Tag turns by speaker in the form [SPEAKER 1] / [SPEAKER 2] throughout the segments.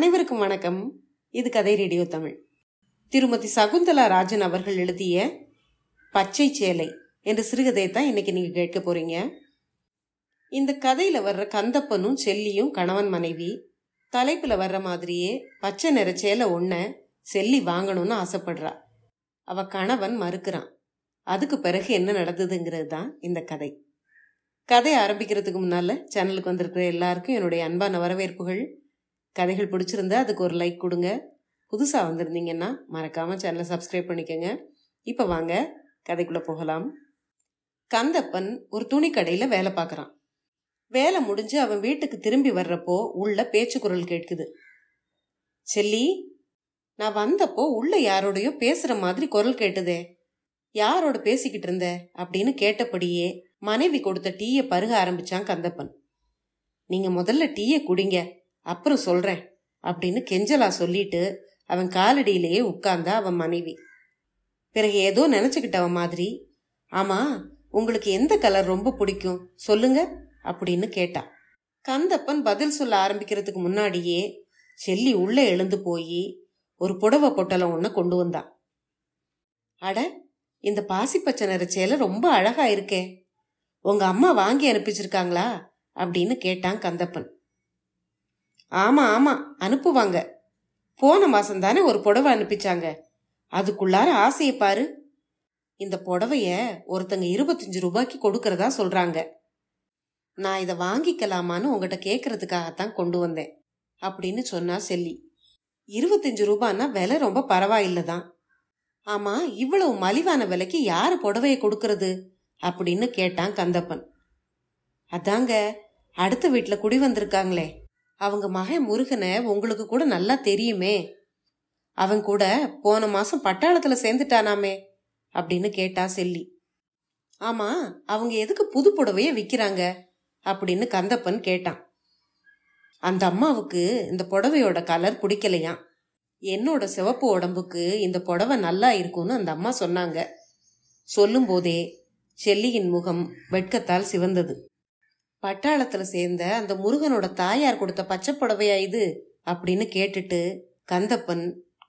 [SPEAKER 1] அனைவருக்கும் வணக்கம் இது கதை ரேடியோ தமிழ் திருமதி சகுந்தலா ராஜன் அவர்கள் எழுதிய பச்சை சேலை என்ற சிறுகதையை தான் இன்னைக்கு நீங்கள் கேட்க போறீங்க இந்த கதையில் வர்ற கந்தப்பனும் செல்லியும் கணவன் மனைவி தலைப்பில் வர்ற மாதிரியே பச்சை நிற சேலை ஒன்றை செல்லி வாங்கணும்னு ஆசைப்படுறா அவ கணவன் மறுக்கிறான் அதுக்கு பிறகு என்ன நடந்ததுங்கிறது தான் இந்த கதை கதை ஆரம்பிக்கிறதுக்கு முன்னால் சேனலுக்கு வந்திருக்கிற எல்லாருக்கும் என்னுடைய அன்பான வரவேற்புகள் கதைகள் பிடிச்சிருந்தா அதுக்கு ஒரு லைக் கொடுங்க புதுசாக வந்திருந்தீங்கன்னா மறக்காமல் சேனலை சப்ஸ்கிரைப் பண்ணிக்கோங்க இப்போ வாங்க கதைக்குள்ளே போகலாம் கந்தப்பன் ஒரு துணிக்கடையில் வேலை பார்க்குறான் வேலை முடிஞ்சு அவன் வீட்டுக்கு திரும்பி வர்றப்போ உள்ள பேச்சு குரல் கேட்குது செல்லி நான் வந்தப்போ உள்ள யாரோடையோ பேசுகிற மாதிரி குரல் கேட்டுதே யாரோட பேசிக்கிட்டு இருந்த அப்படின்னு கேட்டபடியே மனைவி கொடுத்த டீயை பருக ஆரம்பிச்சான் கந்தப்பன் நீங்கள் முதல்ல டீயை குடிங்க அப்புறம் சொல்றேன் அப்படின்னு கெஞ்சலா சொல்லிட்டு அவன் காலடியிலேயே உட்கார்ந்தா அவன் மனைவி பிறகு ஏதோ அவன் மாதிரி ஆமா உங்களுக்கு எந்த கலர் ரொம்ப பிடிக்கும் சொல்லுங்க அப்படின்னு கேட்டா கந்தப்பன் பதில் சொல்ல ஆரம்பிக்கிறதுக்கு முன்னாடியே செல்லி உள்ளே எழுந்து போய் ஒரு புடவை பொட்டலம் ஒன்று கொண்டு வந்தான் அட இந்த பாசிப்பச்சை நிற சேலை ரொம்ப அழகா இருக்கே உங்க அம்மா வாங்கி அனுப்பிச்சிருக்காங்களா அப்படின்னு கேட்டான் கந்தப்பன் ஆமாம் ஆமாம் அனுப்புவாங்க போன மாசம் தானே ஒரு புடவை அனுப்பிச்சாங்க அதுக்குள்ளார ஆசையை பாரு இந்த புடவைய ஒருத்தங்க இருபத்தஞ்சு ரூபாய்க்கு கொடுக்கறதா சொல்றாங்க நான் இதை வாங்கிக்கலாமான்னு உங்ககிட்ட கேட்கறதுக்காகத்தான் கொண்டு வந்தேன் அப்படின்னு சொன்னா செல்லி இருபத்தஞ்சு ரூபான்னா விலை ரொம்ப பரவாயில்ல தான் ஆமா இவ்வளவு மலிவான விலைக்கு யாரு புடவைய கொடுக்கறது அப்படின்னு கேட்டான் கந்தப்பன் அதாங்க அடுத்த வீட்டில் குடி வந்திருக்காங்களே அவங்க மகன் முருகனை உங்களுக்கு கூட நல்லா தெரியுமே அவன் கூட போன மாசம் பட்டாளத்துல சேர்ந்துட்டானாமே அப்படின்னு கேட்டா செல்லி ஆமா அவங்க எதுக்கு புது புடவைய விற்கிறாங்க அப்படின்னு கந்தப்பன் கேட்டான் அந்த அம்மாவுக்கு இந்த புடவையோட கலர் பிடிக்கலையாம் என்னோட சிவப்பு உடம்புக்கு இந்த புடவை நல்லா இருக்கும்னு அந்த அம்மா சொன்னாங்க சொல்லும்போதே செல்லியின் முகம் வெட்கத்தால் சிவந்தது பட்டாளத்துல சேர்ந்த அந்த முருகனோட தாயார் கொடுத்த பச்சை புடவையா இது அப்படின்னு கேட்டுட்டு கந்தப்பன்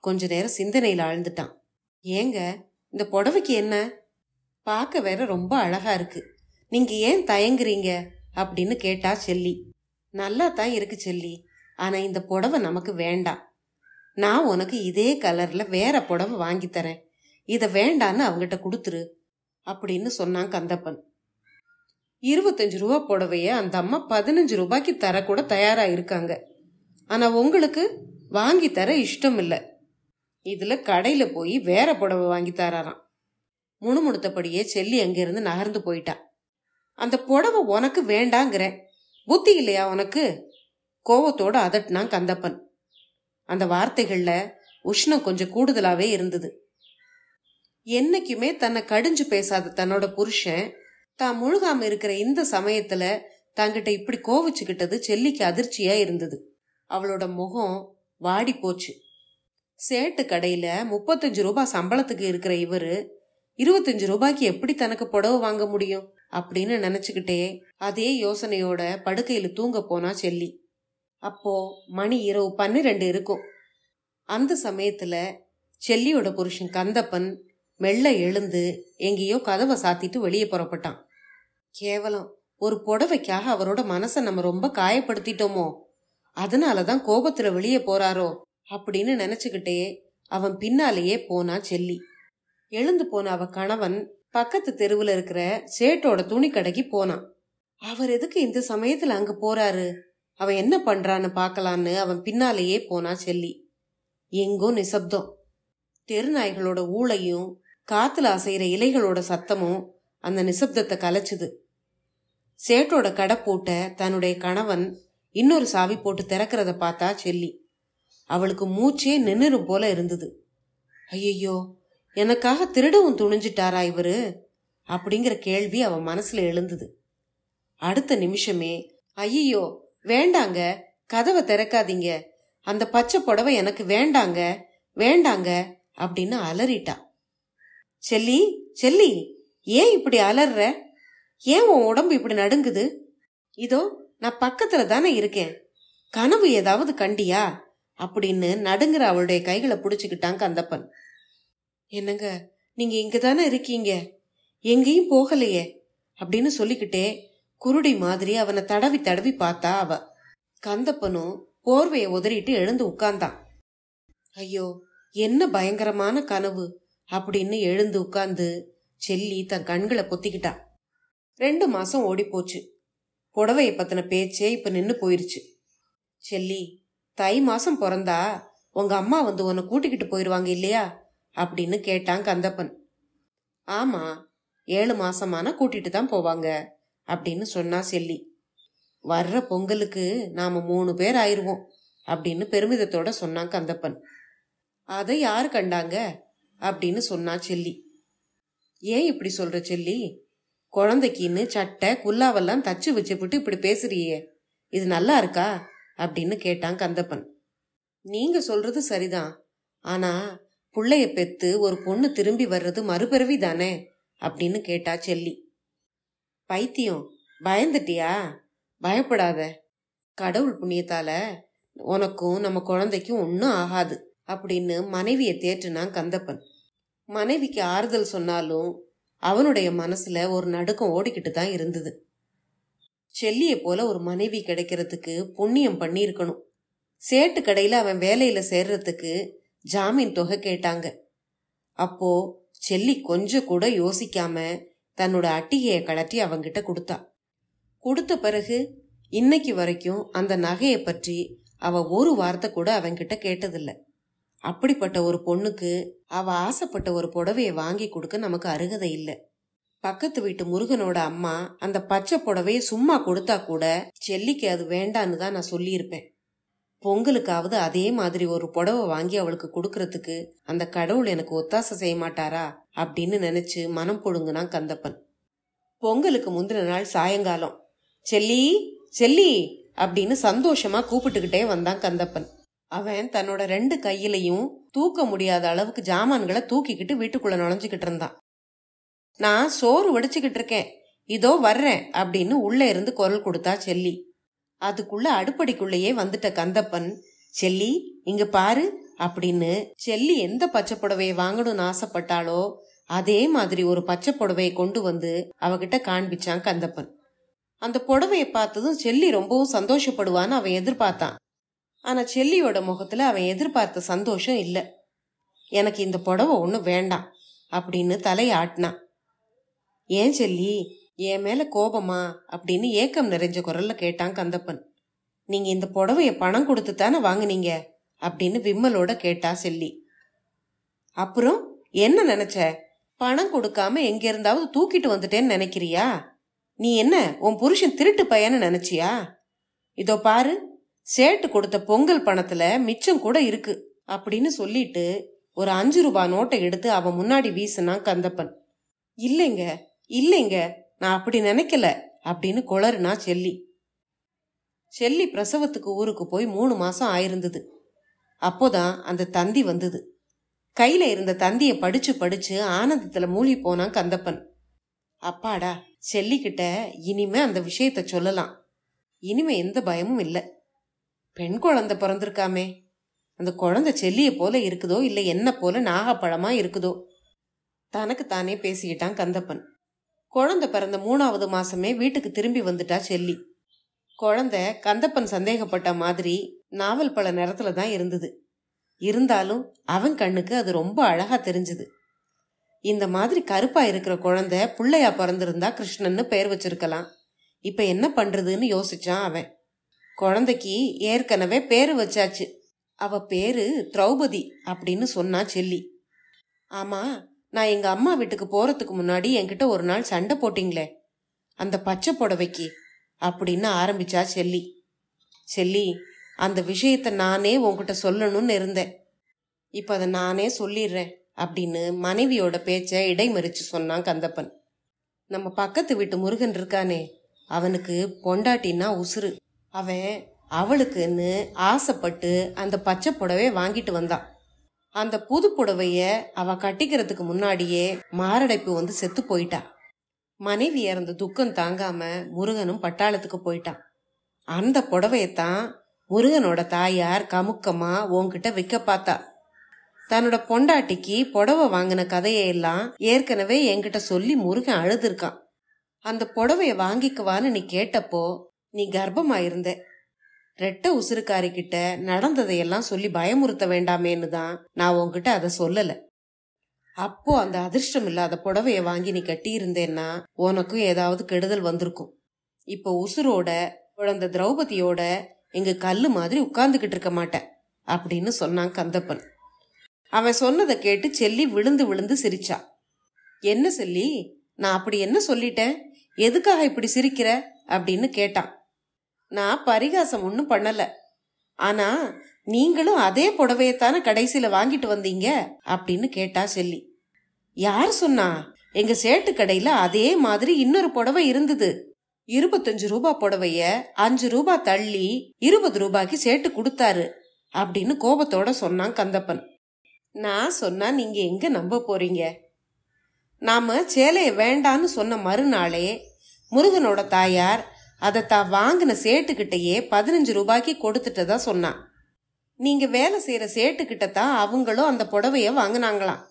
[SPEAKER 1] கொஞ்ச நேரம் சிந்தனையில் ஆழ்ந்துட்டான் ஏங்க இந்த புடவைக்கு என்ன பார்க்க வேற ரொம்ப அழகா இருக்கு நீங்க ஏன் தயங்குறீங்க அப்படின்னு கேட்டா செல்லி நல்லா தான் இருக்கு செல்லி ஆனா இந்த புடவை நமக்கு வேண்டாம் நான் உனக்கு இதே கலர்ல வேற புடவை வாங்கி தரேன் இதை வேண்டான்னு அவங்கிட்ட கொடுத்துரு அப்படின்னு சொன்னான் கந்தப்பன் இருபத்தஞ்சு ரூபா புடவைய அந்த அம்மா பதினஞ்சு ரூபாய்க்கு தரக்கூட தயாரா இருக்காங்க ஆனா உங்களுக்கு வாங்கி தர இஷ்டம் இல்ல இதுல கடையில போய் வேற புடவை வாங்கி தராராம் முணுமுணுத்தபடியே செல்லி அங்கிருந்து நகர்ந்து போயிட்டான் அந்த புடவை உனக்கு வேண்டாங்கிற புத்தி இல்லையா உனக்கு கோவத்தோட அதட்டினான் கந்தப்பன் அந்த வார்த்தைகள்ல உஷ்ணம் கொஞ்சம் கூடுதலாவே இருந்தது என்னைக்குமே தன்னை கடிஞ்சு பேசாத தன்னோட புருஷன் தான் முழுகாம இருக்கிற இந்த சமயத்துல தங்கிட்ட இப்படி கோவிச்சுக்கிட்டது செல்லிக்கு அதிர்ச்சியா இருந்தது அவளோட முகம் வாடி போச்சு சேட்டு கடையில முப்பத்தஞ்சு ரூபாய் சம்பளத்துக்கு இருக்கிற இவரு இருபத்தஞ்சு ரூபாய்க்கு எப்படி தனக்கு புடவை வாங்க முடியும் அப்படின்னு நினைச்சுக்கிட்டே அதே யோசனையோட படுக்கையில தூங்க போனா செல்லி அப்போ மணி இரவு பன்னிரெண்டு இருக்கும் அந்த சமயத்துல செல்லியோட புருஷன் கந்தப்பன் மெல்ல எழுந்து எங்கேயோ கதவை சாத்திட்டு வெளியே புறப்பட்டான் கேவலம் ஒரு புடவைக்காக அவரோட மனசை நம்ம ரொம்ப காயப்படுத்திட்டோமோ அதனால தான் கோபத்துல வெளியே போறாரோ அப்படின்னு நினைச்சுக்கிட்டே அவன் பின்னாலேயே போனா செல்லி எழுந்து போன அவ கணவன் பக்கத்து தெருவில் இருக்கிற சேட்டோட துணி கடைக்கு போனான் அவர் எதுக்கு இந்த சமயத்துல அங்க போறாரு அவன் என்ன பண்றான்னு பார்க்கலான்னு அவன் பின்னாலேயே போனா செல்லி எங்கோ நிசப்தம் தெருநாய்களோட ஊழையும் காத்துல அசைகிற இலைகளோட சத்தமும் அந்த நிசப்தத்தை கலைச்சுது சேட்டோட கடை போட்ட தன்னுடைய கணவன் இன்னொரு சாவி போட்டு திறக்கிறத பார்த்தா செல்லி அவளுக்கு மூச்சே நின்னுரும் போல இருந்தது ஐயையோ எனக்காக திருடவும் துணிஞ்சிட்டாரா இவரு அப்படிங்கிற கேள்வி அவன் மனசுல எழுந்தது அடுத்த நிமிஷமே ஐயோ வேண்டாங்க கதவை திறக்காதீங்க அந்த பச்சை புடவை எனக்கு வேண்டாங்க வேண்டாங்க அப்படின்னு அலறிட்டா செல்லி செல்லி ஏன் இப்படி அலற ஏன் உன் உடம்பு இப்படி நடுங்குது இதோ நான் பக்கத்துல தானே இருக்கேன் கனவு ஏதாவது கண்டியா அப்படின்னு நடுங்குற அவளுடைய கைகளை புடிச்சுக்கிட்டாங்க கந்தப்பன் என்னங்க நீங்க இங்க தானே இருக்கீங்க எங்கேயும் போகலையே அப்படின்னு சொல்லிக்கிட்டே குருடி மாதிரி அவனை தடவி தடவி பார்த்தா அவ கந்தப்பனும் போர்வையை உதறிட்டு எழுந்து உட்கார்ந்தான் ஐயோ என்ன பயங்கரமான கனவு அப்படின்னு எழுந்து உட்கார்ந்து செல்லி தன் கண்களை பொத்திக்கிட்டான் ரெண்டு மாசம் ஓடி போச்சு புடவையை பத்தின பேச்சே இப்ப நின்று போயிருச்சு செல்லி தை மாசம் பிறந்தா உங்க அம்மா வந்து உன்னை கூட்டிக்கிட்டு போயிருவாங்க இல்லையா அப்படின்னு கேட்டான் கந்தப்பன் ஆமா ஏழு மாசமானா கூட்டிட்டு தான் போவாங்க அப்படின்னு சொன்னா செல்லி வர்ற பொங்கலுக்கு நாம மூணு பேர் ஆயிருவோம் அப்படின்னு பெருமிதத்தோட சொன்னான் கந்தப்பன் அதை யாரு கண்டாங்க அப்படின்னு சொன்னா செல்லி ஏன் இப்படி சொல்ற செல்லி குழந்தைக்கின்னு சட்டை குல்லாவெல்லாம் தச்சு வச்சுப்பிட்டு இப்படி பேசுறியே இது நல்லா இருக்கா அப்படின்னு கேட்டான் கந்தப்பன் நீங்க சொல்றது சரிதான் ஆனா புள்ளைய பெத்து ஒரு பொண்ணு திரும்பி வர்றது மறுபிறவி தானே அப்படின்னு கேட்டா செல்லி பைத்தியம் பயந்துட்டியா பயப்படாத கடவுள் புண்ணியத்தால உனக்கும் நம்ம குழந்தைக்கும் ஒன்றும் ஆகாது அப்படின்னு மனைவியை தேற்றினான் கந்தப்பன் மனைவிக்கு ஆறுதல் சொன்னாலும் அவனுடைய மனசுல ஒரு நடுக்கம் ஓடிக்கிட்டு தான் இருந்தது செல்லியை போல ஒரு மனைவி கிடைக்கிறதுக்கு புண்ணியம் பண்ணியிருக்கணும் சேட்டு கடையில் அவன் வேலையில் சேர்றதுக்கு ஜாமீன் தொகை கேட்டாங்க அப்போ செல்லி கொஞ்சம் கூட யோசிக்காம தன்னோட அட்டிகையை கழட்டி அவங்கிட்ட கொடுத்தா கொடுத்த பிறகு இன்னைக்கு வரைக்கும் அந்த நகையை பற்றி அவ ஒரு வார்த்தை கூட அவன்கிட்ட கேட்டதில்லை அப்படிப்பட்ட ஒரு பொண்ணுக்கு அவ ஆசைப்பட்ட ஒரு புடவையை வாங்கி கொடுக்க நமக்கு அருகதை இல்லை பக்கத்து வீட்டு முருகனோட அம்மா அந்த பச்சை புடவைய சும்மா கொடுத்தா கூட செல்லிக்கு அது வேண்டான்னு தான் நான் சொல்லியிருப்பேன் பொங்கலுக்காவது அதே மாதிரி ஒரு புடவை வாங்கி அவளுக்கு கொடுக்கறதுக்கு அந்த கடவுள் எனக்கு ஒத்தாசை செய்ய மாட்டாரா அப்படின்னு நினைச்சு மனம் பொடுங்குனா கந்தப்பன் பொங்கலுக்கு முந்தின நாள் சாயங்காலம் செல்லி செல்லி அப்படின்னு சந்தோஷமா கூப்பிட்டுக்கிட்டே வந்தான் கந்தப்பன் அவன் தன்னோட ரெண்டு கையிலையும் தூக்க முடியாத அளவுக்கு ஜாமான்களை தூக்கிக்கிட்டு வீட்டுக்குள்ள நுழைஞ்சுக்கிட்டு இருந்தான் நான் சோறு வடிச்சுக்கிட்டு இருக்கேன் இதோ வர்றேன் அப்படின்னு உள்ளே இருந்து குரல் கொடுத்தா செல்லி அதுக்குள்ள அடுப்படிக்குள்ளேயே வந்துட்ட கந்தப்பன் செல்லி இங்க பாரு அப்படின்னு செல்லி எந்த பச்சை புடவையை வாங்கணும்னு ஆசைப்பட்டாலோ அதே மாதிரி ஒரு பச்சை புடவையை கொண்டு வந்து அவகிட்ட காண்பிச்சான் கந்தப்பன் அந்த புடவையை பார்த்ததும் செல்லி ரொம்பவும் சந்தோஷப்படுவான்னு அவன் எதிர்பார்த்தான் ஆனா செல்லியோட முகத்துல அவன் எதிர்பார்த்த சந்தோஷம் இல்ல எனக்கு இந்த புடவை ஒன்றும் வேண்டாம் அப்படின்னு தலையாட்டினான் ஏன் செல்லி என் மேல கோபமா அப்படின்னு ஏக்கம் நிறைஞ்ச குரல்ல கேட்டான் கந்தப்பன் நீங்க இந்த புடவைய பணம் கொடுத்து தானே வாங்கினீங்க அப்படின்னு விம்மலோட கேட்டா செல்லி அப்புறம் என்ன நினைச்ச பணம் கொடுக்காம எங்க இருந்தாவது தூக்கிட்டு வந்துட்டேன்னு நினைக்கிறியா நீ என்ன உன் புருஷன் திருட்டு பையன்னு நினைச்சியா இதோ பாரு சேட்டு கொடுத்த பொங்கல் பணத்துல மிச்சம் கூட இருக்கு அப்படின்னு சொல்லிட்டு ஒரு அஞ்சு ரூபாய் நோட்டை எடுத்து அவன் முன்னாடி வீசினா கந்தப்பன் இல்லைங்க இல்லைங்க நான் அப்படி நினைக்கல அப்படின்னு குளறுனா செல்லி செல்லி பிரசவத்துக்கு ஊருக்கு போய் மூணு மாசம் ஆயிருந்தது அப்போதான் அந்த தந்தி வந்தது கையில இருந்த தந்தியை படிச்சு படிச்சு ஆனந்தத்துல மூழ்கி போனான் கந்தப்பன் அப்பாடா செல்லிக்கிட்ட இனிமே அந்த விஷயத்த சொல்லலாம் இனிமே எந்த பயமும் இல்லை பெண் குழந்தை பிறந்திருக்காமே அந்த குழந்தை செல்லியை போல இருக்குதோ இல்லை என்ன போல நாகப்பழமா இருக்குதோ தனக்கு தானே பேசிக்கிட்டான் கந்தப்பன் குழந்தை பிறந்த மூணாவது மாசமே வீட்டுக்கு திரும்பி வந்துட்டா செல்லி குழந்தை கந்தப்பன் சந்தேகப்பட்ட மாதிரி நாவல் பல நேரத்துல தான் இருந்தது இருந்தாலும் அவன் கண்ணுக்கு அது ரொம்ப அழகா தெரிஞ்சுது இந்த மாதிரி கருப்பா இருக்கிற குழந்தை பிள்ளையா பிறந்திருந்தா கிருஷ்ணன்னு பெயர் வச்சிருக்கலாம் இப்ப என்ன பண்றதுன்னு யோசிச்சான் அவன் குழந்தைக்கு ஏற்கனவே பேர் வச்சாச்சு அவ பேரு திரௌபதி அப்படின்னு சொன்னா செல்லி ஆமா நான் எங்க அம்மா வீட்டுக்கு போறதுக்கு முன்னாடி என்கிட்ட ஒரு நாள் சண்டை போட்டிங்களே அந்த பச்சை புடவைக்கு அப்படின்னு ஆரம்பிச்சா செல்லி செல்லி அந்த விஷயத்த நானே உன்கிட்ட சொல்லணும்னு இருந்தேன் இப்போ அதை நானே சொல்லிடுறேன் அப்படின்னு மனைவியோட பேச்சை இடைமறிச்சு சொன்னான் கந்தப்பன் நம்ம பக்கத்து வீட்டு முருகன் இருக்கானே அவனுக்கு பொண்டாட்டின்னா உசுறு அவன் அவளுக்குன்னு ஆசைப்பட்டு அந்த பச்சை புடவை வாங்கிட்டு வந்தான் அந்த புது புடவைய அவ கட்டிக்கிறதுக்கு முன்னாடியே மாரடைப்பு வந்து செத்து போயிட்டா மனைவி இறந்த துக்கம் தாங்காம முருகனும் பட்டாளத்துக்கு போயிட்டான் அந்த புடவையத்தான் முருகனோட தாயார் கமுக்கமா உன்கிட்ட விற்க பார்த்தா தன்னோட பொண்டாட்டிக்கு புடவை வாங்கின கதையெல்லாம் ஏற்கனவே என்கிட்ட சொல்லி முருகன் அழுதுருக்கான் அந்த புடவைய வாங்கிக்குவான்னு நீ கேட்டப்போ நீ கர்ப்பமா இருந்த ரெட்ட உசுறுக்காரி கிட்ட நடந்ததையெல்லாம் சொல்லி பயமுறுத்த வேண்டாமேன்னு தான் நான் உன்கிட்ட அதை சொல்லல அப்போ அந்த அதிர்ஷ்டம் இல்லாத புடவைய வாங்கி நீ கட்டியிருந்தேன்னா உனக்கும் ஏதாவது கெடுதல் வந்திருக்கும் இப்போ உசுரோட குழந்த திரௌபதியோட எங்க கல்லு மாதிரி உட்கார்ந்துகிட்டு இருக்க மாட்டேன் அப்படின்னு சொன்னான் கந்தப்பன் அவன் சொன்னதை கேட்டு செல்லி விழுந்து விழுந்து சிரிச்சா என்ன செல்லி நான் அப்படி என்ன சொல்லிட்டேன் எதுக்காக இப்படி சிரிக்கிற அப்படின்னு கேட்டான் நான் பரிகாசம் ஒன்றும் பண்ணல ஆனா நீங்களும் அதே புடவையத்தான கடைசியில வாங்கிட்டு வந்தீங்க அப்படின்னு கேட்டா செல்லி யார் சொன்னா எங்க சேட்டு கடையில அதே மாதிரி இன்னொரு புடவை இருந்தது இருபத்தஞ்சு ரூபா புடவைய அஞ்சு ரூபா தள்ளி இருபது ரூபாய்க்கு சேட்டு கொடுத்தாரு அப்படின்னு கோபத்தோட சொன்னான் கந்தப்பன் நான் சொன்னா நீங்க எங்க நம்ப போறீங்க நாம சேலைய வேண்டான்னு சொன்ன மறுநாளே முருகனோட தாயார் அதை தான் வாங்கின சேட்டுக்கிட்டையே பதினஞ்சு ரூபாய்க்கு கொடுத்துட்டதா சொன்னான் நீங்க வேலை செய்யற சேட்டுக்கிட்ட தான் அவங்களும் அந்த புடவைய வாங்கினாங்களாம்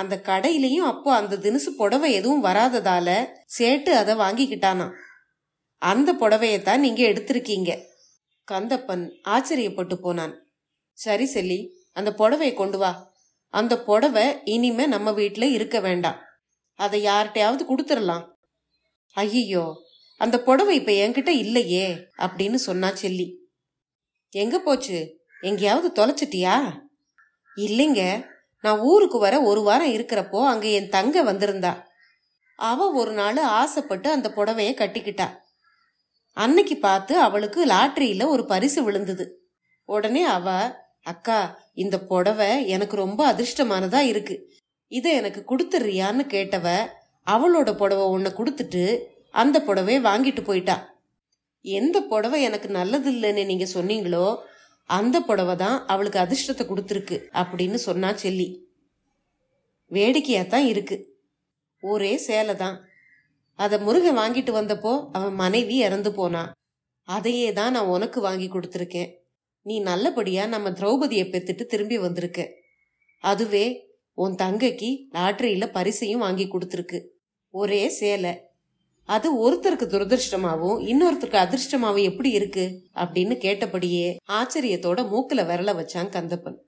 [SPEAKER 1] அந்த கடையிலையும் அப்போ அந்த தினசு புடவை எதுவும் வராததால சேட்டு அதை வாங்கிக்கிட்டானா அந்த புடவையத்தான் நீங்க எடுத்திருக்கீங்க கந்தப்பன் ஆச்சரியப்பட்டு போனான் சரி செல்லி அந்த புடவையை கொண்டு வா அந்த புடவை இனிமே நம்ம வீட்டில் இருக்க வேண்டாம் அதை யார்கிட்டயாவது கொடுத்துடலாம் ஐயோ அந்த புடவை இப்ப என்கிட்ட இல்லையே அப்படின்னு சொன்னா செல்லி எங்க போச்சு எங்கேயாவது தொலைச்சிட்டியா இல்லைங்க நான் ஊருக்கு வர ஒரு வாரம் இருக்கிறப்போ அங்க என் தங்க வந்திருந்தா அவ ஒரு நாள் ஆசைப்பட்டு அந்த புடவைய கட்டிக்கிட்டா அன்னைக்கு பார்த்து அவளுக்கு லாட்ரியில ஒரு பரிசு விழுந்தது உடனே அவ அக்கா இந்த புடவை எனக்கு ரொம்ப அதிர்ஷ்டமானதா இருக்கு இதை எனக்கு கொடுத்துறியான்னு கேட்டவ அவளோட புடவை ஒன்று கொடுத்துட்டு அந்த புடவை வாங்கிட்டு போயிட்டா எந்த புடவை எனக்கு நல்லது இல்லைன்னு நீங்க சொன்னீங்களோ அந்த புடவை தான் அவளுக்கு அதிர்ஷ்டத்தை கொடுத்துருக்கு அப்படின்னு சொன்னா செல்லி வேடிக்கையாத்தான் தான் இருக்கு ஒரே சேலை தான் அதை முருகன் வாங்கிட்டு வந்தப்போ அவன் மனைவி இறந்து போனா அதையே தான் நான் உனக்கு வாங்கி கொடுத்துருக்கேன் நீ நல்லபடியா நம்ம திரௌபதியை பெத்துட்டு திரும்பி வந்திருக்க அதுவே உன் தங்கைக்கு லாட்ரியில பரிசையும் வாங்கி கொடுத்துருக்கு ஒரே சேலை அது ஒருத்தருக்கு துரதிருஷ்டமாவும் இன்னொருத்தருக்கு அதிர்ஷ்டமாவும் எப்படி இருக்கு அப்படின்னு கேட்டபடியே ஆச்சரியத்தோட மூக்கல விரல வச்சான் கந்தப்பன்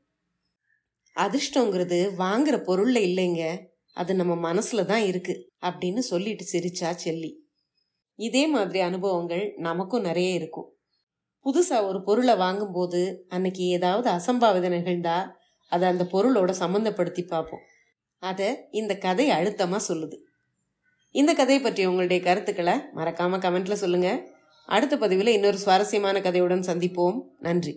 [SPEAKER 1] அதிர்ஷ்டங்கிறது வாங்குற பொருள்ல இல்லைங்க அது நம்ம மனசுல தான் இருக்கு அப்படின்னு சொல்லிட்டு சிரிச்சா செல்லி இதே மாதிரி அனுபவங்கள் நமக்கும் நிறைய இருக்கும் புதுசா ஒரு பொருளை வாங்கும்போது அன்னைக்கு ஏதாவது அசம்பாவித நிகழ்ந்தா அதை அந்த பொருளோட சம்மந்தப்படுத்தி பார்ப்போம் அதை இந்த கதை அழுத்தமா சொல்லுது இந்த கதையை பற்றி உங்களுடைய கருத்துக்களை மறக்காமல் கமெண்ட்டில் சொல்லுங்கள் அடுத்த பதிவில் இன்னொரு சுவாரஸ்யமான கதையுடன் சந்திப்போம் நன்றி